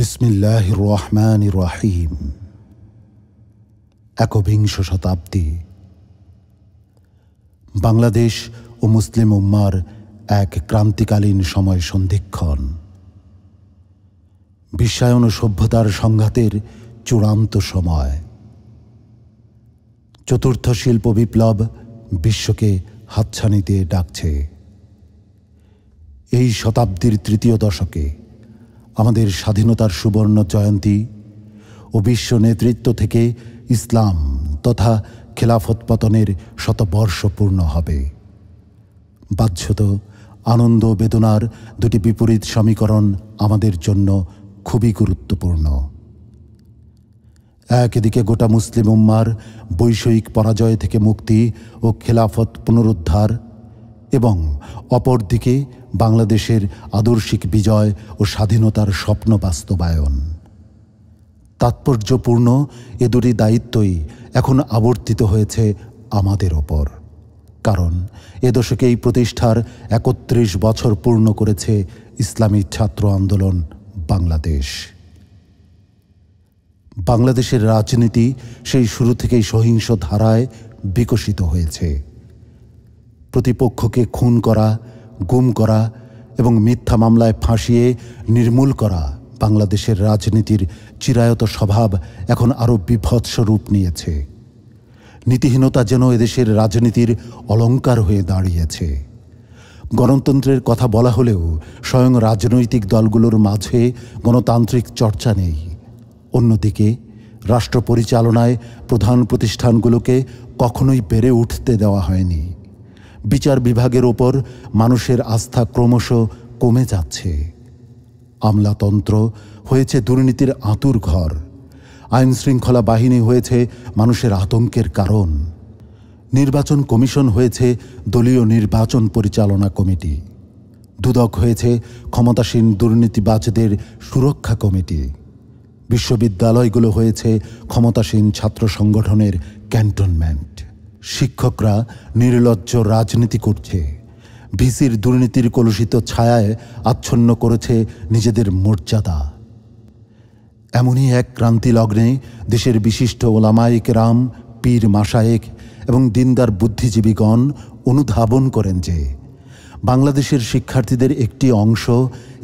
বিসমিল্লাহ রহমান রাহিম একবিংশ শতাব্দী বাংলাদেশ ও মুসলিম উম্মার এক ক্রান্তিকালীন সময় সন্ধিক্ষণ বিশ্বায়ন সভ্যতার সংঘাতের চূড়ান্ত সময় চতুর্থ শিল্প বিপ্লব বিশ্বকে হাতছানিতে ডাকছে এই শতাব্দীর তৃতীয় দশকে আমাদের স্বাধীনতার সুবর্ণ জয়ন্তী ও বিশ্ব নেতৃত্ব থেকে ইসলাম তথা খেলাফত পতনের শতবর্ষ পূর্ণ হবে বাধ্যত আনন্দ বেদনার দুটি বিপরীত সমীকরণ আমাদের জন্য খুবই গুরুত্বপূর্ণ একদিকে গোটা মুসলিম উম্মার বৈষয়িক পরাজয় থেকে মুক্তি ও খেলাফত পুনরুদ্ধার এবং অপরদিকে বাংলাদেশের আদর্শিক বিজয় ও স্বাধীনতার স্বপ্ন বাস্তবায়ন তাৎপর্যপূর্ণ এ দুটি দায়িত্বই এখন আবর্তিত হয়েছে আমাদের ওপর কারণ এ দশকে এই প্রতিষ্ঠার একত্রিশ বছর পূর্ণ করেছে ইসলামী ছাত্র আন্দোলন বাংলাদেশ বাংলাদেশের রাজনীতি সেই শুরু থেকেই সহিংস ধারায় বিকশিত হয়েছে প্রতিপক্ষকে খুন করা গুম করা এবং মিথ্যা মামলায় ফাঁসিয়ে নির্মূল করা বাংলাদেশের রাজনীতির চিরায়ত স্বভাব এখন আরও বিভৎস রূপ নিয়েছে নীতিহীনতা যেন এদেশের রাজনীতির অলঙ্কার হয়ে দাঁড়িয়েছে গণতন্ত্রের কথা বলা হলেও স্বয়ং রাজনৈতিক দলগুলোর মাঝে গণতান্ত্রিক চর্চা নেই অন্যদিকে রাষ্ট্র পরিচালনায় প্রধান প্রতিষ্ঠানগুলোকে কখনোই বেড়ে উঠতে দেওয়া হয়নি বিচার বিভাগের ওপর মানুষের আস্থা ক্রমশ কমে যাচ্ছে আমলাতন্ত্র হয়েছে দুর্নীতির আঁতুর ঘর আইন শৃঙ্খলা বাহিনী হয়েছে মানুষের আতঙ্কের কারণ নির্বাচন কমিশন হয়েছে দলীয় নির্বাচন পরিচালনা কমিটি দুদক হয়েছে ক্ষমতাসীন দুর্নীতিবাজদের সুরক্ষা কমিটি বিশ্ববিদ্যালয়গুলো হয়েছে ক্ষমতাসীন ছাত্র সংগঠনের ক্যান্টনমেন্ট শিক্ষকরা নির্লজ্জ রাজনীতি করছে ভিসির দুর্নীতির কলুষিত ছায়ায় আচ্ছন্ন করেছে নিজেদের মর্যাদা এমনই এক ক্রান্তি লগ্নে দেশের বিশিষ্ট ওলামায়িক রাম পীর মাসায়েক এবং দিনদার বুদ্ধিজীবীগণ অনুধাবন করেন যে বাংলাদেশের শিক্ষার্থীদের একটি অংশ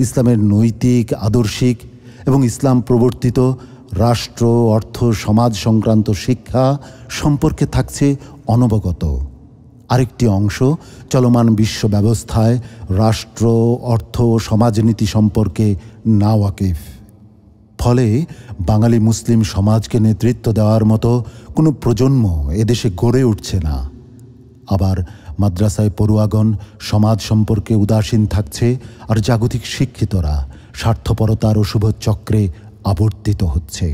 ইসলামের নৈতিক আদর্শিক এবং ইসলাম প্রবর্তিত রাষ্ট্র অর্থ সমাজ সংক্রান্ত শিক্ষা সম্পর্কে থাকছে অনবগত আরেকটি অংশ চলমান বিশ্ব ব্যবস্থায় রাষ্ট্র অর্থ ও সমাজনীতি সম্পর্কে না ওয়াকিফ ফলে বাঙালি মুসলিম সমাজকে নেতৃত্ব দেওয়ার মতো কোনো প্রজন্ম এদেশে গড়ে উঠছে না আবার মাদ্রাসায় পড়ুয়াগণ সমাজ সম্পর্কে উদাসীন থাকছে আর জাগতিক শিক্ষিতরা স্বার্থপরতার অশুভ চক্রে আবর্তিত হচ্ছে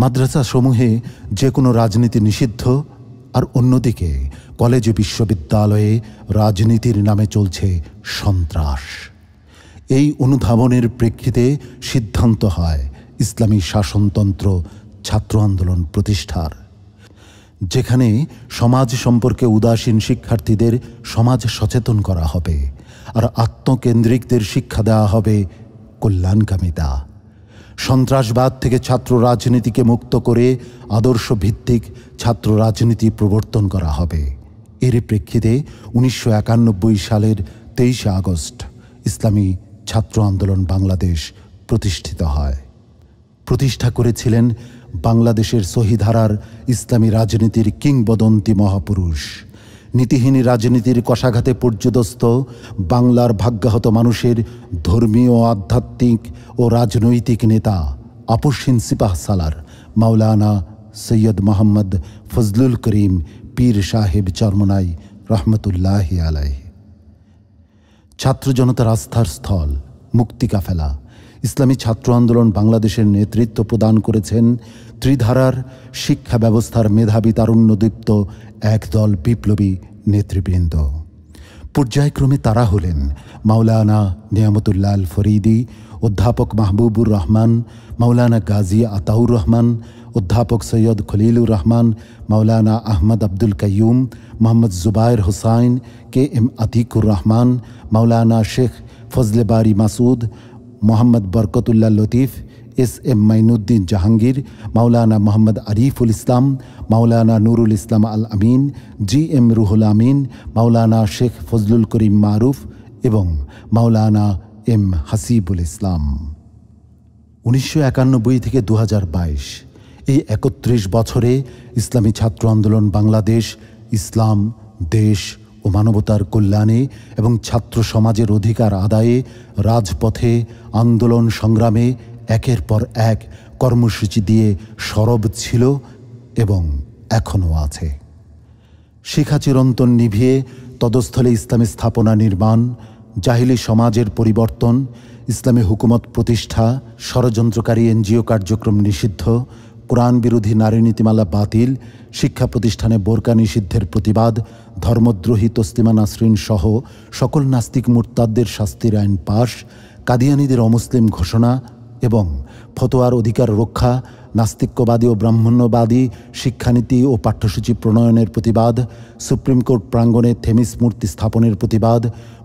মাদ্রাসা সমূহে যে কোনো রাজনীতি নিষিদ্ধ আর অন্যদিকে কলেজ বিশ্ববিদ্যালয়ে রাজনীতির নামে চলছে সন্ত্রাস এই অনুধাবনের প্রেক্ষিতে সিদ্ধান্ত হয় ইসলামী শাসনতন্ত্র ছাত্র আন্দোলন প্রতিষ্ঠার যেখানে সমাজ সম্পর্কে উদাসীন শিক্ষার্থীদের সমাজ সচেতন করা হবে আর আত্মকেন্দ্রিকদের শিক্ষা দেওয়া হবে কল্যাণকামিতা সন্ত্রাসবাদ থেকে ছাত্র রাজনীতিকে মুক্ত করে আদর্শ ভিত্তিক ছাত্র রাজনীতি প্রবর্তন করা হবে এর প্রেক্ষিতে উনিশশো সালের তেইশে আগস্ট ইসলামী ছাত্র আন্দোলন বাংলাদেশ প্রতিষ্ঠিত হয় প্রতিষ্ঠা করেছিলেন বাংলাদেশের সহিধারার ইসলামী রাজনীতির কিংবদন্তি মহাপুরুষ নীতিহীন রাজনীতির কষাঘাতে পর্যদস্ত বাংলার ভাগ্যাহত মানুষের ধর্মীয় আধ্যাত্মিক ও রাজনৈতিক নেতা আপসিন সিপাহ সালার মাওলানা সৈয়দ মোহাম্মদ ফজলুল করিম পীর সাহেব চরমনাই রহমতুল্লাহ আলাই ছাত্র জনতার আস্থার স্থল মুক্তি কাফেলা ইসলামী ছাত্র আন্দোলন বাংলাদেশের নেতৃত্ব প্রদান করেছেন ত্রিধারার শিক্ষা ব্যবস্থার মেধাবী তারুণ্যদীপ্ত একদল বিপ্লবী নেতৃবৃন্দ পর্যায়ক্রমে তারা হলেন মাওলানা নিয়ামতুল্লাহ আল ফরিদি অধ্যাপক মাহবুবুর রহমান মাওলানা গাজী আতাউর রহমান অধ্যাপক Syed Khalilur Rahman Maulana Ahmad Abdul Qaiyum Mohammad Zubair Hussain K M Atiqur Rahman Maulana Sheikh Fazle Bari Masud Mohammad Barkatullah Latif S M Mainuddin Jahangir Maulana Mohammad Ariful Islam Maulana Nurul Islam Al Amin G M Ruhul Amin Maulana Sheikh Fazlul Karim Maruf এবং মাওলানা এম হাসিবুল ইসলাম উনিশশো একানব্বই থেকে দু এই একত্রিশ বছরে ইসলামী ছাত্র আন্দোলন বাংলাদেশ ইসলাম দেশ ও মানবতার কল্যাণে এবং ছাত্র সমাজের অধিকার আদায়ে রাজপথে আন্দোলন সংগ্রামে একের পর এক কর্মসূচি দিয়ে সরব ছিল এবং এখনও আছে শিখা চিরন্তন নিভিয়ে তদস্থলে ইসলামী স্থাপনা নির্মাণ জাহিলি সমাজের পরিবর্তন ইসলামী হুকুমত প্রতিষ্ঠা ষড়যন্ত্রকারী এনজিও কার্যক্রম নিষিদ্ধ কোরআন বিরোধী নারী নীতিমালা বাতিল শিক্ষা প্রতিষ্ঠানে বোরকা নিষিদ্ধের প্রতিবাদ ধর্মদ্রোহী তস্তিমা নাসরিন সহ সকল নাস্তিক মোর্তাদদের শাস্তির আইন পাশ কাদিয়ানিদের অমুসলিম ঘোষণা এবং ফতোয়ার অধিকার রক্ষা নাস্তিক্যবাদী ও ব্রাহ্মণ্যবাদী শিক্ষানীতি ও পাঠ্যসূচি প্রণয়নের প্রতিবাদ সুপ্রিম কোর্ট প্রাঙ্গণে থেমিস মূর্তি স্থাপনের প্রতিবাদ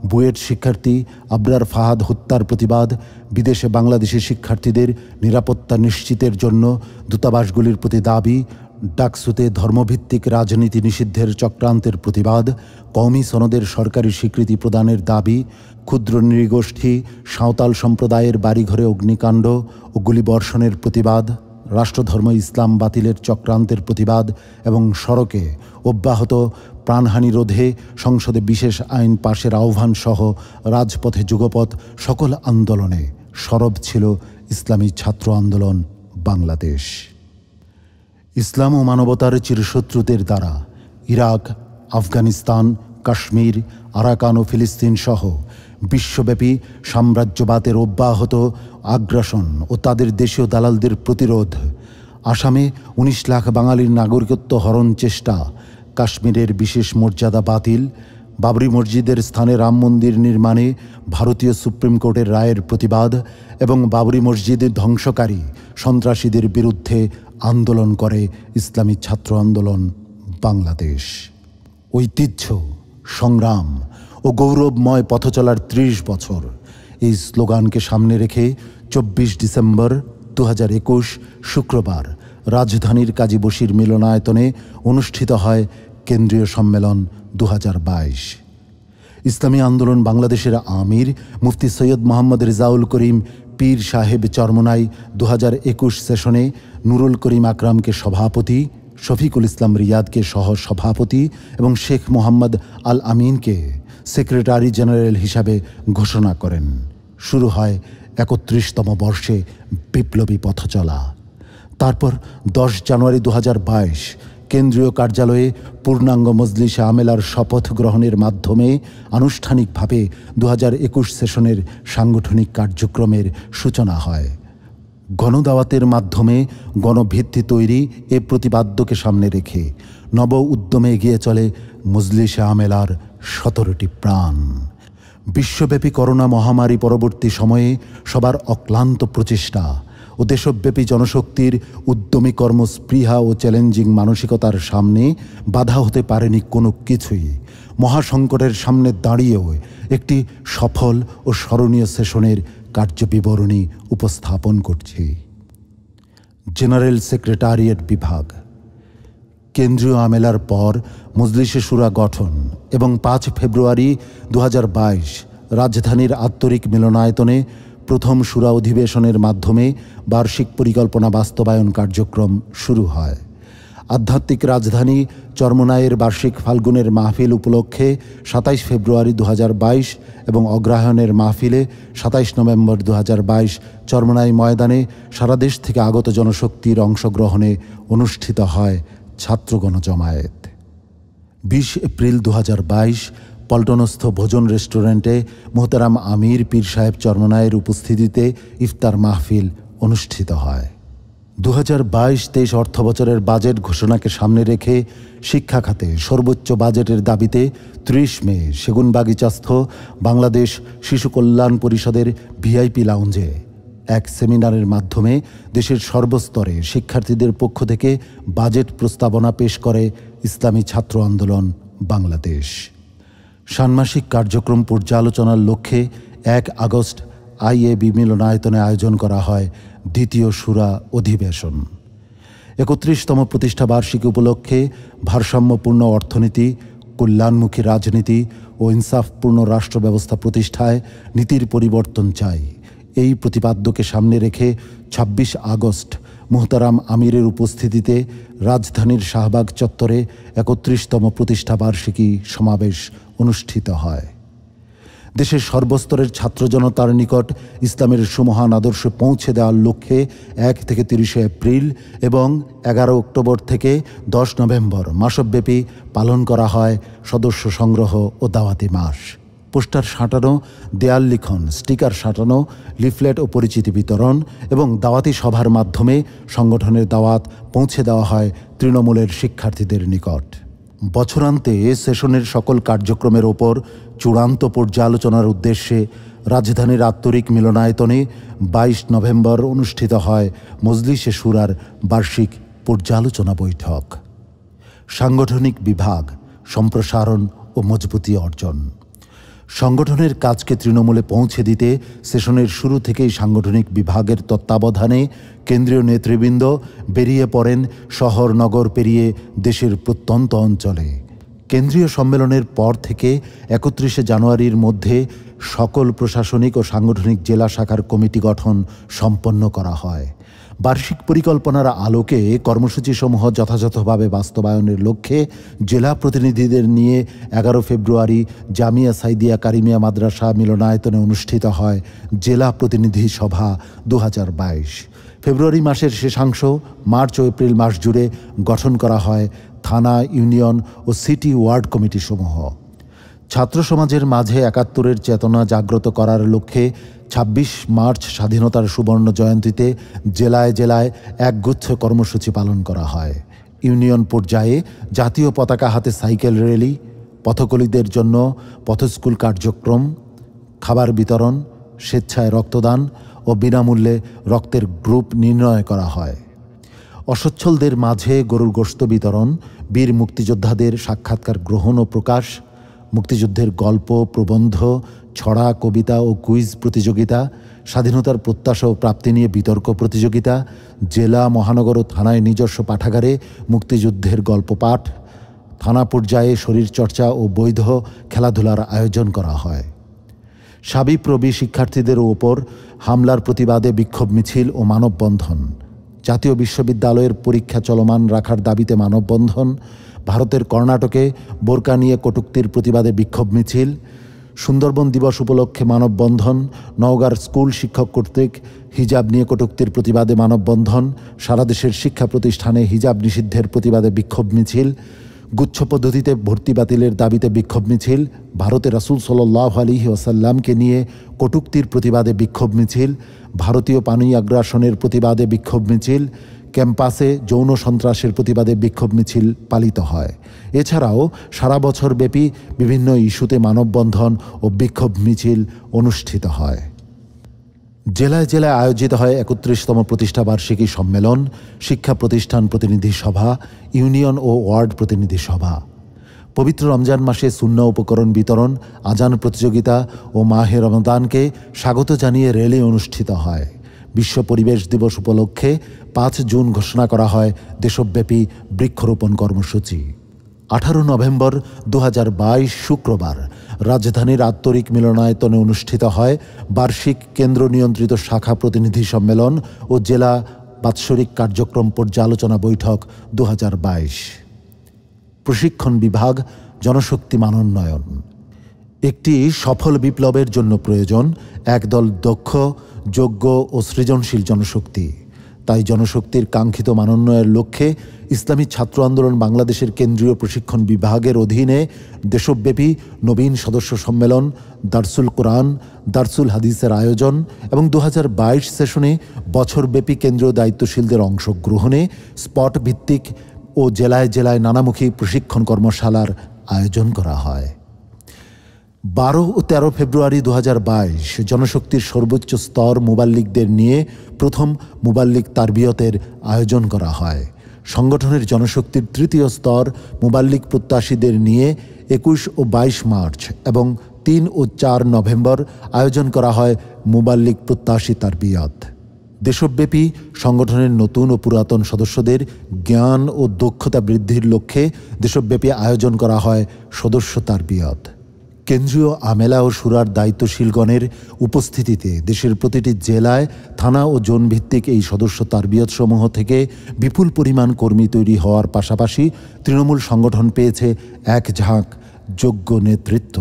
বুয়েট শিক্ষার্থী আবরার ফাহাদ হত্যার প্রতিবাদ বিদেশে বাংলাদেশি শিক্ষার্থীদের নিরাপত্তা নিশ্চিতের জন্য দূতাবাসগুলির প্রতি দাবি ডাকসুতে ধর্মভিত্তিক রাজনীতি নিষিদ্ধের চক্রান্তের প্রতিবাদ কওমি সনদের সরকারি স্বীকৃতি প্রদানের দাবি ক্ষুদ্র নৃগোষ্ঠী সাঁওতাল সম্প্রদায়ের বাড়িঘরে অগ্নিকাণ্ড ও গুলিবর্ষণের প্রতিবাদ রাষ্ট্রধর্ম ইসলাম বাতিলের চক্রান্তের প্রতিবাদ এবং সড়কে অব্যাহত প্রাণহানি রোধে সংসদে বিশেষ আইন পাশের আহ্বান সহ রাজপথে যুগপথ সকল আন্দোলনে সরব ছিল ইসলামী ছাত্র আন্দোলন বাংলাদেশ ইসলাম ও মানবতার চিরশত্রুদের দ্বারা ইরাক আফগানিস্তান কাশ্মীর আরাকান ও ফিলিস্তিন সহ বিশ্বব্যাপী সাম্রাজ্যবাদের অব্যাহত আগ্রাসন ও তাদের দেশীয় দালালদের প্রতিরোধ আসামে ১৯ লাখ বাঙালির নাগরিকত্ব হরণ চেষ্টা কাশ্মীরের বিশেষ মর্যাদা বাতিল বাবরি মসজিদের স্থানে রাম মন্দির নির্মাণে ভারতীয় সুপ্রিম কোর্টের রায়ের প্রতিবাদ এবং বাবরি মসজিদের ধ্বংসকারী সন্ত্রাসীদের বিরুদ্ধে আন্দোলন করে ইসলামী ছাত্র আন্দোলন বাংলাদেশ ঐতিহ্য সংগ্রাম ও গৌরবময় পথ চলার ত্রিশ বছর এই স্লোগানকে সামনে রেখে চব্বিশ ডিসেম্বর দু শুক্রবার রাজধানীর কাজী বসির মিলনায়তনে অনুষ্ঠিত হয় কেন্দ্রীয় সম্মেলন দু ইসলামী আন্দোলন বাংলাদেশের আমির মুফতি সৈয়দ মোহাম্মদ রিজাউল করিম পীর সাহেব চরমনাই দু হাজার একুশ সেশনে নুরুল করিম আকরামকে সভাপতি শফিকুল ইসলাম রিয়াদকে সহ সভাপতি এবং শেখ মোহাম্মদ আল আমিনকে সেক্রেটারি জেনারেল হিসাবে ঘোষণা করেন শুরু হয় একত্রিশতম বর্ষে বিপ্লবী পথ চলা তারপর দশ জানুয়ারি দু কেন্দ্রীয় কার্যালয়ে পূর্ণাঙ্গ মজলিসে আমেলার শপথ গ্রহণের মাধ্যমে আনুষ্ঠানিকভাবে দু একুশ সেশনের সাংগঠনিক কার্যক্রমের সূচনা হয় গণদাওয়াতের মাধ্যমে গণভিত্তি তৈরি এ প্রতিপাদ্যকে সামনে রেখে নব উদ্যমে এগিয়ে চলে মজলিসে আমেলার সতেরোটি প্রাণ বিশ্বব্যাপী করোনা মহামারী পরবর্তী সময়ে সবার অক্লান্ত প্রচেষ্টা ও দেশব্যাপী জনশক্তির উদ্যমী কর্মস্পৃহা ও চ্যালেঞ্জিং মানসিকতার সামনে বাধা হতে পারেনি কোনো কিছুই মহাসংকটের সামনে দাঁড়িয়েও একটি সফল ও স্মরণীয় সেশনের কার্যবিবরণী উপস্থাপন করছি জেনারেল সেক্রেটারিয়েট বিভাগ কেন্দ্রীয় আমেলার পর মজলিসে সুরা গঠন এবং পাঁচ ফেব্রুয়ারি দু রাজধানীর আত্মরিক মিলনায়তনে প্রথম সুরা অধিবেশনের মাধ্যমে বার্ষিক পরিকল্পনা বাস্তবায়ন কার্যক্রম শুরু হয় আধ্যাত্মিক রাজধানী চর্মনায়ের বার্ষিক ফাল্গুনের মাহফিল উপলক্ষে সাতাইশ ফেব্রুয়ারি দু এবং অগ্রায়ণের মাহফিলে সাতাইশ নভেম্বর দু চর্মনাই ময়দানে সারা দেশ থেকে আগত জনশক্তির অংশগ্রহণে অনুষ্ঠিত হয় ছাত্রগণ জমায়েত বিশ এপ্রিল দু পল্টনস্থ ভোজন রেস্টুরেন্টে মোহতারাম আমির পীর সাহেব চর্মনায়ের উপস্থিতিতে ইফতার মাহফিল অনুষ্ঠিত হয় দু হাজার বাইশ তেইশ অর্থ বছরের বাজেট ঘোষণাকে সামনে রেখে শিক্ষা খাতে সর্বোচ্চ বাজেটের দাবিতে ত্রিশ মে সেগুনবাগিচাস্থ বাংলাদেশ শিশু কল্যাণ পরিষদের ভিআইপি লাউঞ্জে এক সেমিনারের মাধ্যমে দেশের সর্বস্তরে শিক্ষার্থীদের পক্ষ থেকে বাজেট প্রস্তাবনা পেশ করে ইসলামী ছাত্র আন্দোলন বাংলাদেশ ষান্মাসিক কার্যক্রম পর্যালোচনার লক্ষ্যে এক আগস্ট আইএবি মিলনায়তনে আয়োজন করা হয় দ্বিতীয় সুরা অধিবেশন একত্রিশতম প্রতিষ্ঠাবার্ষিকী উপলক্ষে ভারসাম্যপূর্ণ অর্থনীতি কল্যাণমুখী রাজনীতি ও ইনসাফপূর্ণ রাষ্ট্র ব্যবস্থা প্রতিষ্ঠায় নীতির পরিবর্তন চাই এই প্রতিপাদ্যকে সামনে রেখে ২৬ আগস্ট মোহতারাম আমিরের উপস্থিতিতে রাজধানীর শাহবাগ চত্বরে একত্রিশতম প্রতিষ্ঠাবার্ষিকী সমাবেশ অনুষ্ঠিত হয় দেশের সর্বস্তরের ছাত্র জনতার নিকট ইসলামের সুমহান আদর্শ পৌঁছে দেওয়ার লক্ষ্যে এক থেকে তিরিশে এপ্রিল এবং এগারো অক্টোবর থেকে দশ নভেম্বর মাসব্যাপী পালন করা হয় সদস্য সংগ্রহ ও দাওয়াতি মাস পোস্টার সাঁটানো দেয়াল লিখন স্টিকার সাঁটানো লিফলেট ও পরিচিতি বিতরণ এবং দাওয়াতি সভার মাধ্যমে সংগঠনের দাওয়াত পৌঁছে দেওয়া হয় তৃণমূলের শিক্ষার্থীদের নিকট বছরান্তে সেশনের সকল কার্যক্রমের ওপর চূড়ান্ত পর্যালোচনার উদ্দেশ্যে রাজধানীর আত্মরিক মিলনায়তনে ২২ নভেম্বর অনুষ্ঠিত হয় মজলিসে সুরার বার্ষিক পর্যালোচনা বৈঠক সাংগঠনিক বিভাগ সম্প্রসারণ ও মজবুতি অর্জন সংগঠনের কাজকে তৃণমূলে পৌঁছে দিতে সেশনের শুরু থেকেই সাংগঠনিক বিভাগের তত্ত্বাবধানে কেন্দ্রীয় নেতৃবৃন্দ বেরিয়ে পড়েন শহর নগর পেরিয়ে দেশের প্রত্যন্ত অঞ্চলে কেন্দ্রীয় সম্মেলনের পর থেকে একত্রিশে জানুয়ারির মধ্যে সকল প্রশাসনিক ও সাংগঠনিক জেলা শাখার কমিটি গঠন সম্পন্ন করা হয় বার্ষিক পরিকল্পনার আলোকে কর্মসূচিসমূহ যথাযথভাবে বাস্তবায়নের লক্ষ্যে জেলা প্রতিনিধিদের নিয়ে এগারো ফেব্রুয়ারি জামিয়া সাইদিয়া কারিমিয়া মাদ্রাসা মিলনায়তনে অনুষ্ঠিত হয় জেলা প্রতিনিধি সভা দু ফেব্রুয়ারি মাসের শেষাংশ মার্চ ও এপ্রিল মাস জুড়ে গঠন করা হয় থানা ইউনিয়ন ও সিটি ওয়ার্ড কমিটিসমূহ ছাত্র সমাজের মাঝে একাত্তরের চেতনা জাগ্রত করার লক্ষ্যে ২৬ মার্চ স্বাধীনতার সুবর্ণ জয়ন্তীতে জেলায় জেলায় একগুচ্ছ কর্মসূচি পালন করা হয় ইউনিয়ন পর্যায়ে জাতীয় পতাকা হাতে সাইকেল র্যালি পথকলিদের জন্য পথস্কুল কার্যক্রম খাবার বিতরণ স্বেচ্ছায় রক্তদান ও বিনামূল্যে রক্তের গ্রুপ নির্ণয় করা হয় অসচ্ছলদের মাঝে গরুর গোস্ত বিতরণ বীর মুক্তিযোদ্ধাদের সাক্ষাৎকার গ্রহণ ও প্রকাশ মুক্তিযুদ্ধের গল্প প্রবন্ধ ছড়া কবিতা ও কুইজ প্রতিযোগিতা স্বাধীনতার প্রত্যাশা ও প্রাপ্তি নিয়ে বিতর্ক প্রতিযোগিতা জেলা মহানগর ও থানায় নিজস্ব পাঠাগারে মুক্তিযুদ্ধের গল্প পাঠ থানা পর্যায়ে শরীরচর্চা ও বৈধ খেলাধুলার আয়োজন করা হয় সাবিপ্রবি শিক্ষার্থীদের ওপর হামলার প্রতিবাদে বিক্ষোভ মিছিল ও মানববন্ধন জাতীয় বিশ্ববিদ্যালয়ের পরীক্ষা চলমান রাখার দাবিতে মানববন্ধন ভারতের কর্ণাটকে বোরকা নিয়ে কটুক্তির প্রতিবাদে বিক্ষোভ মিছিল সুন্দরবন দিবস উপলক্ষে মানববন্ধন নওগাঁর স্কুল শিক্ষক কর্তৃক হিজাব নিয়ে কটুক্তির প্রতিবাদে মানববন্ধন সারা দেশের শিক্ষা প্রতিষ্ঠানে হিজাব নিষিদ্ধের প্রতিবাদে বিক্ষোভ মিছিল গুচ্ছ পদ্ধতিতে ভর্তি বাতিলের দাবিতে বিক্ষোভ মিছিল ভারতের রাসুল সাল্লাহ আলী ওয়াসাল্লামকে নিয়ে কটুক্তির প্রতিবাদে বিক্ষোভ মিছিল ভারতীয় পানি আগ্রাসনের প্রতিবাদে বিক্ষোভ মিছিল ক্যাম্পাসে যৌন সন্ত্রাসের প্রতিবাদে বিক্ষোভ মিছিল পালিত হয় এছাড়াও সারা বছর ব্যাপী বিভিন্ন ইস্যুতে মানববন্ধন ও বিক্ষোভ মিছিল অনুষ্ঠিত হয় জেলায় জেলায় আয়োজিত হয় একত্রিশতম প্রতিষ্ঠাবার্ষিকী সম্মেলন শিক্ষা প্রতিষ্ঠান প্রতিনিধি সভা ইউনিয়ন ও ওয়ার্ড প্রতিনিধি সভা পবিত্র রমজান মাসে শূন্য উপকরণ বিতরণ আজান প্রতিযোগিতা ও মাহে রমদানকে স্বাগত জানিয়ে রেলে অনুষ্ঠিত হয় বিশ্ব পরিবেশ দিবস উপলক্ষে পাঁচ জুন ঘোষণা করা হয় দেশব্যাপী বৃক্ষরোপণ কর্মসূচি আঠারো নভেম্বর দু শুক্রবার রাজধানীর আত্মরিক মিলনায়তনে অনুষ্ঠিত হয় বার্ষিক কেন্দ্র নিয়ন্ত্রিত শাখা প্রতিনিধি সম্মেলন ও জেলা বাৎসরিক কার্যক্রম পর্যালোচনা বৈঠক দু প্রশিক্ষণ বিভাগ জনশক্তি মানোন্নয়ন একটি সফল বিপ্লবের জন্য প্রয়োজন একদল দক্ষ যোগ্য ও সৃজনশীল জনশক্তি তাই জনশক্তির কাঙ্ক্ষিত মানোন্নয়ের লক্ষ্যে ইসলামী ছাত্র আন্দোলন বাংলাদেশের কেন্দ্রীয় প্রশিক্ষণ বিভাগের অধীনে দেশব্যাপী নবীন সদস্য সম্মেলন দারসুল কোরআন দারসুল হাদিসের আয়োজন এবং দু বাইশ সেশনে বছরব্যাপী কেন্দ্রীয় দায়িত্বশীলদের অংশগ্রহণে স্পট ভিত্তিক ও জেলায় জেলায় নানামুখী প্রশিক্ষণ কর্মশালার আয়োজন করা হয় বারো ও তেরো ফেব্রুয়ারি দু জনশক্তির সর্বোচ্চ স্তর মুবাল্লিকদের নিয়ে প্রথম মুবাল্লিক তারবিয়তের আয়োজন করা হয় সংগঠনের জনশক্তির তৃতীয় স্তর মুবাল্লিক প্রত্যাশীদের নিয়ে একুশ ও বাইশ মার্চ এবং তিন ও চার নভেম্বর আয়োজন করা হয় মুবাল্লিক প্রত্যাশী তারবিয়ত দেশব্যাপী সংগঠনের নতুন ও পুরাতন সদস্যদের জ্ঞান ও দক্ষতা বৃদ্ধির লক্ষ্যে দেশব্যাপী আয়োজন করা হয় সদস্য তারবিয়ত কেন্দ্রীয় আমেলা ও সুরার দায়িত্বশীলগণের উপস্থিতিতে দেশের প্রতিটি জেলায় থানা ও জোনভিত্তিক এই সদস্য সমূহ থেকে বিপুল পরিমাণ কর্মী তৈরি হওয়ার পাশাপাশি তৃণমূল সংগঠন পেয়েছে এক ঝাঁক যোগ্য নেতৃত্ব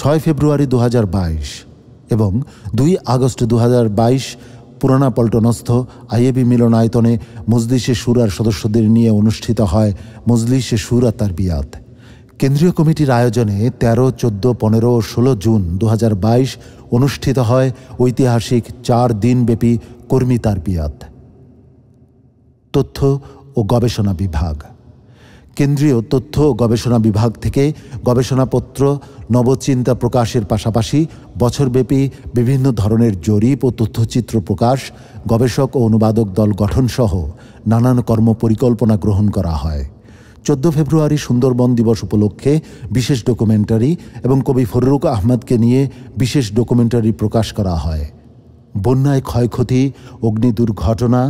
ছয় ফেব্রুয়ারি দু এবং দুই আগস্ট দু পুরানা পল্টনস্থ আইএবি মিলনায়তনে মজলিসে সুরার সদস্যদের নিয়ে অনুষ্ঠিত হয় মজলিসে সুরা তারবিয়াত কেন্দ্রীয় কমিটির আয়োজনে তেরো চোদ্দ পনেরো ও ষোলো জুন দু অনুষ্ঠিত হয় ঐতিহাসিক চার দিনব্যাপী কর্মী বিয়াদ তথ্য ও গবেষণা বিভাগ কেন্দ্রীয় তথ্য ও গবেষণা বিভাগ থেকে গবেষণাপত্র নবচিন্তা প্রকাশের পাশাপাশি বছরব্যাপী বিভিন্ন ধরনের জরিপ ও তথ্যচিত্র প্রকাশ গবেষক ও অনুবাদক দল গঠনসহ নানান কর্মপরিকল্পনা গ্রহণ করা হয় চোদ্দ ফেব্রুয়ারি সুন্দরবন দিবস উপলক্ষে বিশেষ ডকুমেন্টারি এবং কবি ফরুক আহমদকে নিয়ে বিশেষ ডকুমেন্টারি প্রকাশ করা হয় বন্যায় ক্ষয়ক্ষতি অগ্নি দুর্ঘটনা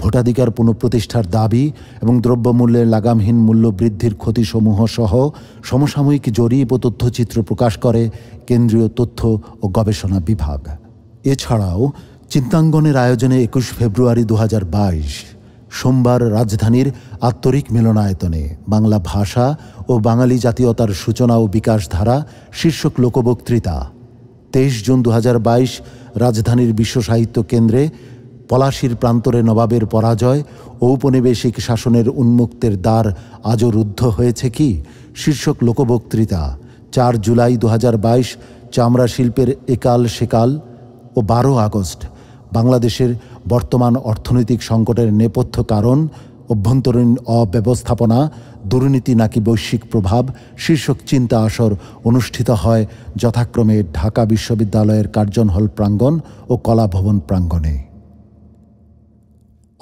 ভোটাধিকার পুনঃপ্রতিষ্ঠার দাবি এবং দ্রব্যমূল্যের লাগামহীন মূল্য বৃদ্ধির ক্ষতিসমূহ সহ সমসাময়িক জরিপ ও তথ্যচিত্র প্রকাশ করে কেন্দ্রীয় তথ্য ও গবেষণা বিভাগ এছাড়াও চিন্তাঙ্গনের আয়োজনে একুশ ফেব্রুয়ারি দু সোমবার রাজধানীর আত্মরিক মিলনায়তনে বাংলা ভাষা ও বাঙালি জাতীয়তার সূচনা ও বিকাশ ধারা শীর্ষক লোকবক্তৃতা তেইশ জুন দু রাজধানীর বিশ্ব সাহিত্য কেন্দ্রে পলাশির প্রান্তরে নবাবের পরাজয় ঔপনিবেশিক শাসনের উন্মুক্তের দ্বার আজও রুদ্ধ হয়েছে কি শীর্ষক লোকবক্তৃতা চার জুলাই দু চামড়া শিল্পের একাল সেকাল ও বারো আগস্ট বাংলাদেশের বর্তমান অর্থনৈতিক সংকটের নেপথ্য কারণ অভ্যন্তরীণ অব্যবস্থাপনা দুর্নীতি নাকি বৈশ্বিক প্রভাব শীর্ষক চিন্তা আসর অনুষ্ঠিত হয় যথাক্রমে ঢাকা বিশ্ববিদ্যালয়ের কার্জন হল প্রাঙ্গণ ও কলা ভবন প্রাঙ্গণে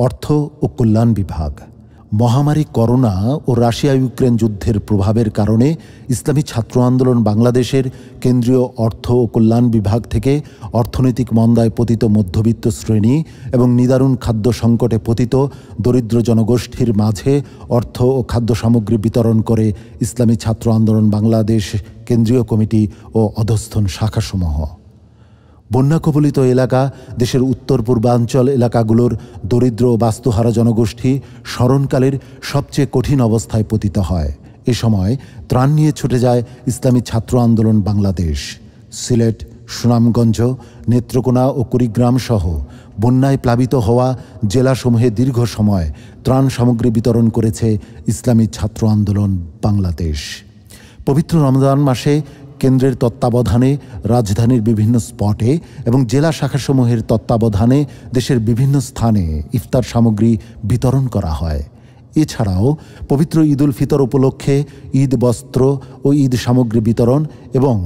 অর্থ ও কল্যাণ বিভাগ মহামারী করোনা ও রাশিয়া ইউক্রেন যুদ্ধের প্রভাবের কারণে ইসলামী ছাত্র আন্দোলন বাংলাদেশের কেন্দ্রীয় অর্থ ও কল্যাণ বিভাগ থেকে অর্থনৈতিক মন্দায় পতিত মধ্যবিত্ত শ্রেণী এবং নিদারুণ খাদ্য সংকটে পতিত দরিদ্র জনগোষ্ঠীর মাঝে অর্থ ও খাদ্য সামগ্রী বিতরণ করে ইসলামী ছাত্র আন্দোলন বাংলাদেশ কেন্দ্রীয় কমিটি ও অধস্থন শাখাসমূহ বন্যা কবলিত এলাকা দেশের উত্তর পূর্বাঞ্চল এলাকাগুলোর দরিদ্র ও বাস্তুহারা জনগোষ্ঠী স্মরণকালের সবচেয়ে কঠিন অবস্থায় পতিত হয় এ সময় ত্রাণ নিয়ে ছুটে যায় ইসলামী ছাত্র আন্দোলন বাংলাদেশ সিলেট সুনামগঞ্জ নেত্রকোনা ও কুড়িগ্রাম সহ বন্যায় প্লাবিত হওয়া জেলাসমূহে দীর্ঘ সময় ত্রাণ সামগ্রী বিতরণ করেছে ইসলামী ছাত্র আন্দোলন বাংলাদেশ পবিত্র রমজান মাসে কেন্দ্রের তত্ত্বাবধানে রাজধানীর বিভিন্ন স্পটে এবং জেলা শাখাসমূহের তত্ত্বাবধানে দেশের বিভিন্ন স্থানে ইফতার সামগ্রী বিতরণ করা হয় এছাড়াও পবিত্র ঈদুল ফিতর উপলক্ষে ঈদ বস্ত্র ও ঈদ সামগ্রী বিতরণ এবং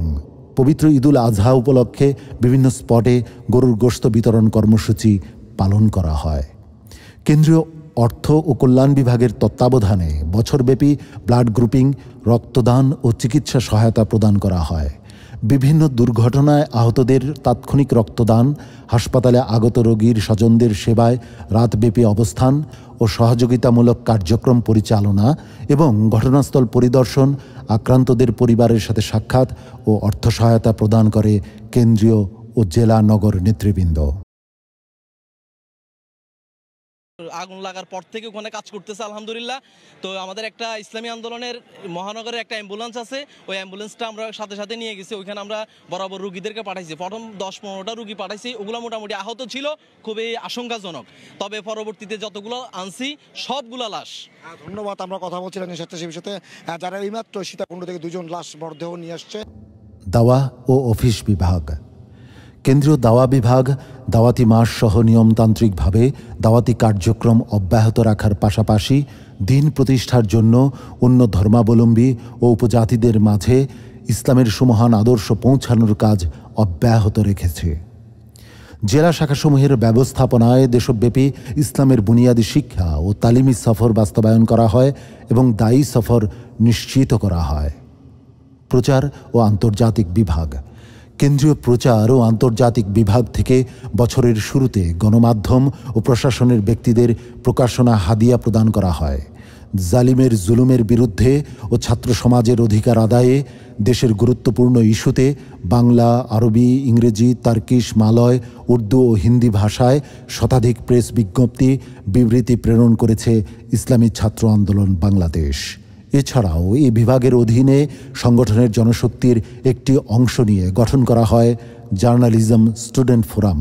পবিত্র ঈদুল আজহা উপলক্ষে বিভিন্ন স্পটে গরুর গোস্ত বিতরণ কর্মসূচি পালন করা হয় কেন্দ্রীয় অর্থ ও কল্যাণ বিভাগের তত্ত্বাবধানে বছরব্যাপী ব্লাড গ্রুপিং রক্তদান ও চিকিৎসা সহায়তা প্রদান করা হয় বিভিন্ন দুর্ঘটনায় আহতদের তাৎক্ষণিক রক্তদান হাসপাতালে আগত রোগীর স্বজনদের সেবায় রাতব্যাপী অবস্থান ও সহযোগিতামূলক কার্যক্রম পরিচালনা এবং ঘটনাস্থল পরিদর্শন আক্রান্তদের পরিবারের সাথে সাক্ষাৎ ও অর্থ সহায়তা প্রদান করে কেন্দ্রীয় ও জেলা নগর নেতৃবৃন্দ আগুন লাগার পর থেকে ওখানে কাজ করতেছে আলহামদুলিল্লাহ তো আমাদের একটা ইসলামী আন্দোলনের মহানগরের একটা অ্যাম্বুলেন্স আছে ওই অ্যাম্বুলেন্সটা আমরা সাথে সাথে নিয়ে গেছি ওইখানে আমরা বরাবর রুগীদেরকে পাঠাইছি প্রথম দশ পনেরোটা রুগী পাঠাইছি ওগুলো মোটামুটি আহত ছিল খুবই আশঙ্কাজনক তবে পরবর্তীতে যতগুলো আনছি সবগুলা লাশ হ্যাঁ, ধন্যবাদ আমরা কথা বলছিলাম স্বেচ্ছাসেবীর সাথে যারা এইমাত্র সীতাকুণ্ড থেকে দুজন লাশ মরদেহ নিয়ে আসছে দাওয়া ও অফিস বিভাগ কেন্দ্রীয় দাওয়া বিভাগ দাওয়াতি মাস সহ নিয়মতান্ত্রিকভাবে দাওয়াতি কার্যক্রম অব্যাহত রাখার পাশাপাশি দিন প্রতিষ্ঠার জন্য অন্য ধর্মাবলম্বী ও উপজাতিদের মাঝে ইসলামের সুমহান আদর্শ পৌঁছানোর কাজ অব্যাহত রেখেছে জেলা শাখাসমূহের ব্যবস্থাপনায় দেশব্যাপী ইসলামের বুনিয়াদী শিক্ষা ও তালিমি সফর বাস্তবায়ন করা হয় এবং দায়ী সফর নিশ্চিত করা হয় প্রচার ও আন্তর্জাতিক বিভাগ কেন্দ্রীয় প্রচার ও আন্তর্জাতিক বিভাগ থেকে বছরের শুরুতে গণমাধ্যম ও প্রশাসনের ব্যক্তিদের প্রকাশনা হাদিয়া প্রদান করা হয় জালিমের জুলুমের বিরুদ্ধে ও ছাত্র সমাজের অধিকার আদায়ে দেশের গুরুত্বপূর্ণ ইস্যুতে বাংলা আরবি ইংরেজি তার্কিশ মালয় উর্দু ও হিন্দি ভাষায় শতাধিক প্রেস বিজ্ঞপ্তি বিবৃতি প্রেরণ করেছে ইসলামী ছাত্র আন্দোলন বাংলাদেশ এছাড়াও এই বিভাগের অধীনে সংগঠনের জনশক্তির একটি অংশ নিয়ে গঠন করা হয় জার্নালিজম স্টুডেন্ট ফোরাম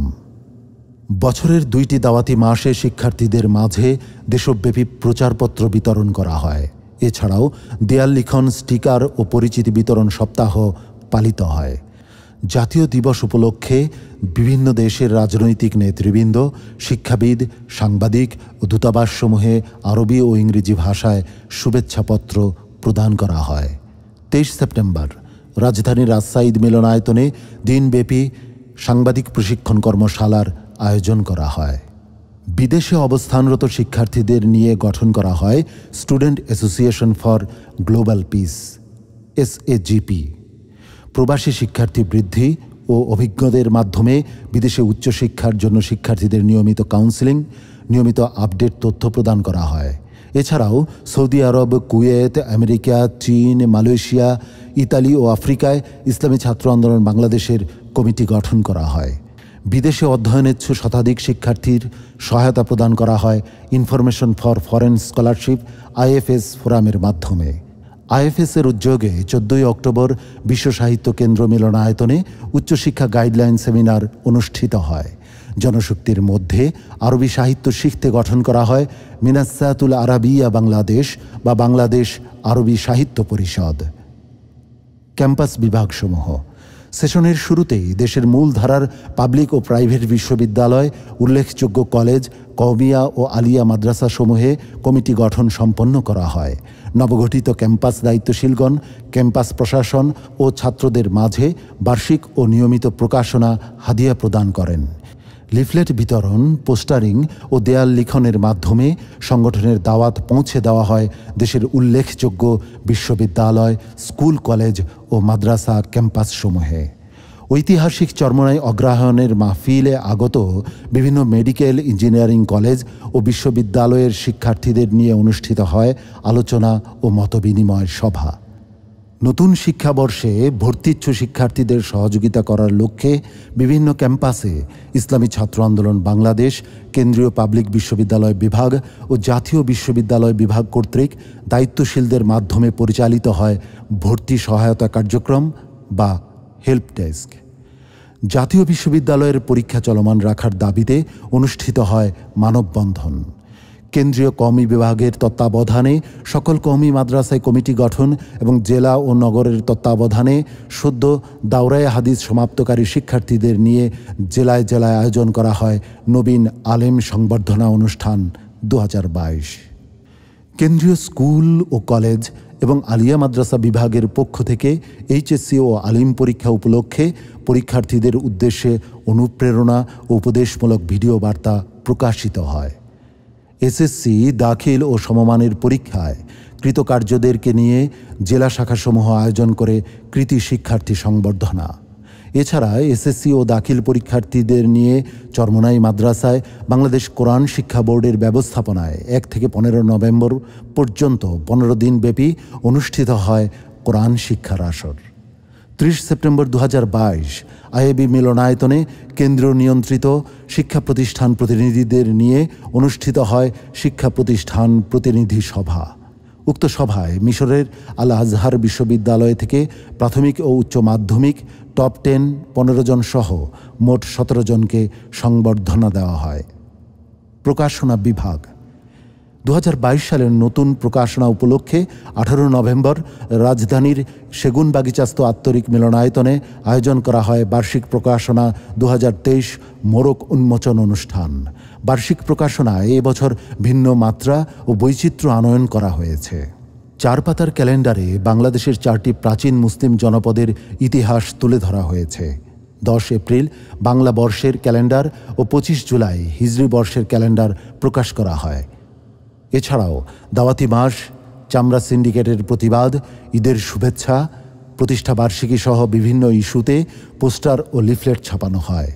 বছরের দুইটি দাওয়াতি মাসে শিক্ষার্থীদের মাঝে দেশব্যাপী প্রচারপত্র বিতরণ করা হয় এছাড়াও দেয়াল লিখন স্টিকার ও পরিচিতি বিতরণ সপ্তাহ পালিত হয় জাতীয় দিবস উপলক্ষে বিভিন্ন দেশের রাজনৈতিক নেতৃবৃন্দ শিক্ষাবিদ সাংবাদিক ও দূতাবাসসমূহে আরবি ও ইংরেজি ভাষায় শুভেচ্ছাপত্র প্রদান করা হয় তেইশ সেপ্টেম্বর রাজধানীর রাজশাহীদ মিলনায়তনে দিনব্যাপী সাংবাদিক প্রশিক্ষণ কর্মশালার আয়োজন করা হয় বিদেশে অবস্থানরত শিক্ষার্থীদের নিয়ে গঠন করা হয় student association for global peace S AGP প্রবাসী শিক্ষার্থী বৃদ্ধি ও অভিজ্ঞদের মাধ্যমে বিদেশে উচ্চশিক্ষার জন্য শিক্ষার্থীদের নিয়মিত কাউন্সেলিং নিয়মিত আপডেট তথ্য প্রদান করা হয় এছাড়াও সৌদি আরব কুয়েত আমেরিকা চীন মালয়েশিয়া ইতালি ও আফ্রিকায় ইসলামী ছাত্র আন্দোলন বাংলাদেশের কমিটি গঠন করা হয় বিদেশে অধ্যয়নেচ্ছু শতাধিক শিক্ষার্থীর সহায়তা প্রদান করা হয় information for foreign scholarship IFS ফোরামের মাধ্যমে আইএফএসের উদ্যোগে চোদ্দই অক্টোবর বিশ্ব সাহিত্য কেন্দ্র মিলনায়তনে উচ্চশিক্ষা গাইডলাইন সেমিনার অনুষ্ঠিত হয় জনশক্তির মধ্যে আরবি সাহিত্য শিখতে গঠন করা হয় মিনাসাতুল আরাবিয়া বাংলাদেশ বা বাংলাদেশ আরবি সাহিত্য পরিষদ ক্যাম্পাস বিভাগসমূহ সেশনের শুরুতেই দেশের মূলধারার পাবলিক ও প্রাইভেট বিশ্ববিদ্যালয় উল্লেখযোগ্য কলেজ কওমিয়া ও আলিয়া মাদ্রাসাসমূহে কমিটি গঠন সম্পন্ন করা হয় নবগঠিত ক্যাম্পাস দায়িত্বশীলগণ ক্যাম্পাস প্রশাসন ও ছাত্রদের মাঝে বার্ষিক ও নিয়মিত প্রকাশনা হাদিয়া প্রদান করেন লিফলেট বিতরণ পোস্টারিং ও দেয়াল লিখনের মাধ্যমে সংগঠনের দাওয়াত পৌঁছে দেওয়া হয় দেশের উল্লেখযোগ্য বিশ্ববিদ্যালয় স্কুল কলেজ ও মাদ্রাসা ক্যাম্পাসসমূহে ঐতিহাসিক চর্মনায় অগ্রহায়ণের মাহফিলে আগত বিভিন্ন মেডিকেল ইঞ্জিনিয়ারিং কলেজ ও বিশ্ববিদ্যালয়ের শিক্ষার্থীদের নিয়ে অনুষ্ঠিত হয় আলোচনা ও মতবিনিময় সভা নতুন শিক্ষাবর্ষে ভর্তিচ্ছু শিক্ষার্থীদের সহযোগিতা করার লক্ষ্যে বিভিন্ন ক্যাম্পাসে ইসলামী ছাত্র আন্দোলন বাংলাদেশ কেন্দ্রীয় পাবলিক বিশ্ববিদ্যালয় বিভাগ ও জাতীয় বিশ্ববিদ্যালয় বিভাগ কর্তৃক দায়িত্বশীলদের মাধ্যমে পরিচালিত হয় ভর্তি সহায়তা কার্যক্রম বা হেল্প ডেস্ক জাতীয় বিশ্ববিদ্যালয়ের পরীক্ষা চলমান রাখার দাবিতে অনুষ্ঠিত হয় মানববন্ধন কেন্দ্রীয় কমি বিভাগের তত্ত্বাবধানে সকল কমি মাদ্রাসায় কমিটি গঠন এবং জেলা ও নগরের তত্ত্বাবধানে সদ্য দাওরায় হাদিস সমাপ্তকারী শিক্ষার্থীদের নিয়ে জেলায় জেলায় আয়োজন করা হয় নবীন আলেম সংবর্ধনা অনুষ্ঠান দু কেন্দ্রীয় স্কুল ও কলেজ এবং আলিয়া মাদ্রাসা বিভাগের পক্ষ থেকে এইচএসসি ও আলিম পরীক্ষা উপলক্ষে পরীক্ষার্থীদের উদ্দেশ্যে অনুপ্রেরণা ও উপদেশমূলক ভিডিও বার্তা প্রকাশিত হয় এসএসসি দাখিল ও সমমানের পরীক্ষায় কৃতকার্যদেরকে নিয়ে জেলা শাখাসমূহ আয়োজন করে কৃতি শিক্ষার্থী সংবর্ধনা এছাড়া এসএসসি ও দাখিল পরীক্ষার্থীদের নিয়ে চরমোনাই মাদ্রাসায় বাংলাদেশ কোরআন শিক্ষা বোর্ডের ব্যবস্থাপনায় এক থেকে পনেরো নভেম্বর পর্যন্ত পনেরো দিন ব্যাপী অনুষ্ঠিত হয় কোরআন শিক্ষার আসর ত্রিশ সেপ্টেম্বর দু হাজার বাইশ আইএবি মিলনায়তনে কেন্দ্র নিয়ন্ত্রিত শিক্ষা প্রতিষ্ঠান প্রতিনিধিদের নিয়ে অনুষ্ঠিত হয় শিক্ষা প্রতিষ্ঠান প্রতিনিধি সভা উক্ত সভায় মিশরের আল আজহার বিশ্ববিদ্যালয় থেকে প্রাথমিক ও উচ্চ মাধ্যমিক টপ টেন পনেরো জন সহ মোট সতেরো জনকে সংবর্ধনা দেওয়া হয় প্রকাশনা বিভাগ দু সালের নতুন প্রকাশনা উপলক্ষে আঠারো নভেম্বর রাজধানীর সেগুনবাগিচাস্ত আত্মরিক মিলনায়তনে আয়োজন করা হয় বার্ষিক প্রকাশনা দু মোরক উন্মোচন অনুষ্ঠান বার্ষিক প্রকাশনা এবছর ভিন্ন মাত্রা ও বৈচিত্র্য আনয়ন করা হয়েছে চার পাতার ক্যালেন্ডারে বাংলাদেশের চারটি প্রাচীন মুসলিম জনপদের ইতিহাস তুলে ধরা হয়েছে দশ এপ্রিল বাংলা বর্ষের ক্যালেন্ডার ও পঁচিশ জুলাই হিজরি বর্ষের ক্যালেন্ডার প্রকাশ করা হয় এছাড়াও দাওয়াতি মাস চামড়া সিন্ডিকেটের প্রতিবাদ ঈদের শুভেচ্ছা প্রতিষ্ঠা বার্ষিকী সহ বিভিন্ন ইস্যুতে পোস্টার ও লিফলেট ছাপানো হয়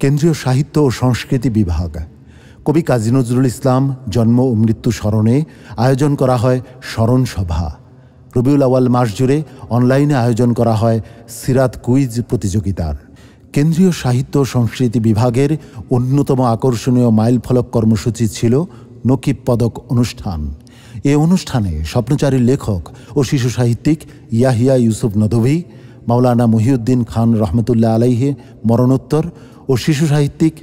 কেন্দ্রীয় সাহিত্য ও সংস্কৃতি বিভাগ কবি কাজী নজরুল ইসলাম জন্ম ও মৃত্যু স্মরণে আয়োজন করা হয় স্মরণ সভা রবিউল আওয়াল মাস জুড়ে অনলাইনে আয়োজন করা হয় সিরাত কুইজ প্রতিযোগিতার কেন্দ্রীয় সাহিত্য সংস্কৃতি বিভাগের অন্যতম আকর্ষণীয় মাইলফলক কর্মসূচি ছিল নকিব পদক অনুষ্ঠান এ অনুষ্ঠানে স্বপ্নচারী লেখক ও শিশু সাহিত্যিক ইয়াহিয়া ইউসুফ নদভি মাওলানা মহিউদ্দিন খান রহমতুল্লাহ আলাইহে মরণোত্তর ও শিশু সাহিত্যিক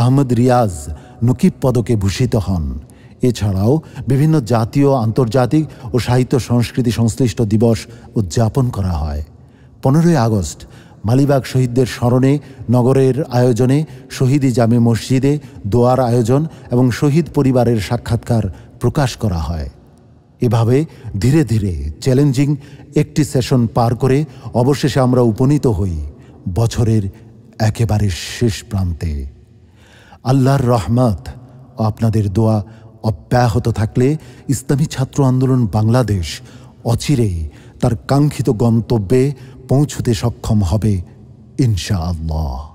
আহমদ রিয়াজ নকিব পদকে ভূষিত হন এছাড়াও বিভিন্ন জাতীয় আন্তর্জাতিক ও সাহিত্য সংস্কৃতি সংশ্লিষ্ট দিবস উদযাপন করা হয় পনেরোই আগস্ট মালিবাগ শহীদদের স্মরণে নগরের আয়োজনে শহীদি জামে মসজিদে দোয়ার আয়োজন এবং শহীদ পরিবারের সাক্ষাৎকার প্রকাশ করা হয় এভাবে ধীরে ধীরে চ্যালেঞ্জিং একটি সেশন পার করে অবশেষে আমরা উপনীত হই বছরের একেবারে শেষ প্রান্তে আল্লাহর রহমত আপনাদের দোয়া অব্যাহত থাকলে ইসলামী ছাত্র আন্দোলন বাংলাদেশ অচিরেই তার কাঙ্ক্ষিত গন্তব্যে পৌঁছতে সক্ষম হবে আল্লাহ